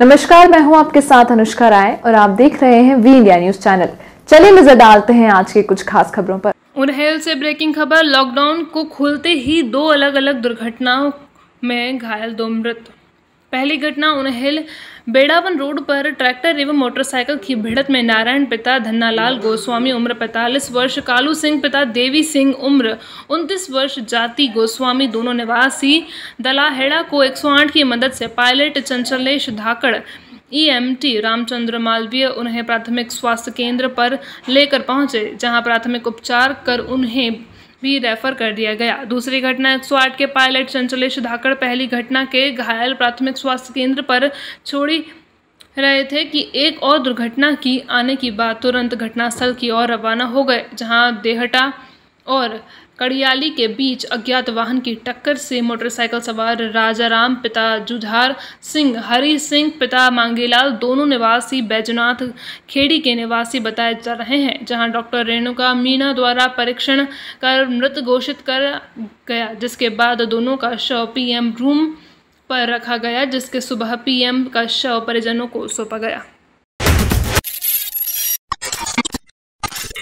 नमस्कार मैं हूं आपके साथ अनुष्का राय और आप देख रहे हैं वी इंडिया न्यूज चैनल चलिए नजर डालते हैं आज के कुछ खास खबरों पर उन्हेल से ब्रेकिंग खबर लॉकडाउन को खोलते ही दो अलग अलग दुर्घटनाओं में घायल दो मृत पहली घटना उनहेल बेड़ावन रोड पर ट्रैक्टर एवं मोटरसाइकिल की भिड़त में नारायण पिता धन्नालाल गोस्वामी उम्र 45 वर्ष कालू सिंह पिता देवी सिंह उम्र 29 वर्ष जाति गोस्वामी दोनों निवासी दलाहेड़ा को 108 की मदद से pilot Chanchalesh Dhakad EMT e Ramchandra Malviya उन्हें प्राथमिक स्वास्थ्य केंद्र पर लेकर पहुंचे जहां प्राथमिक उपचार कर उन्हें भी रेफर कर दिया गया दूसरी घटना 108 के पायलट चंचलेश धाकड़ पहली घटना के घायल प्राथमिक स्वास्थ्य केंद्र पर छोड़ी रहे थे कि एक और दुर्घटना की आने की बात तुरंत घटनास्थल की ओर रवाना हो गए जहां देहटा और कड़ियाली के बीच अज्ञात वाहन की टक्कर से मोटरसाइकिल सवार राजाराम पिता जुझार सिंह हरी सिंह पिता मांगेलाल दोनों निवासी बैजनाथ खेड़ी के निवासी बताए जा रहे हैं जहां डॉक्टर रेणुका मीना द्वारा परीक्षण कर मृत घोषित कर गया जिसके बाद दोनों का शव पीएम रूम पर रखा गया जिसके सुबह पीएम का शव परिजनों को सौंपा गया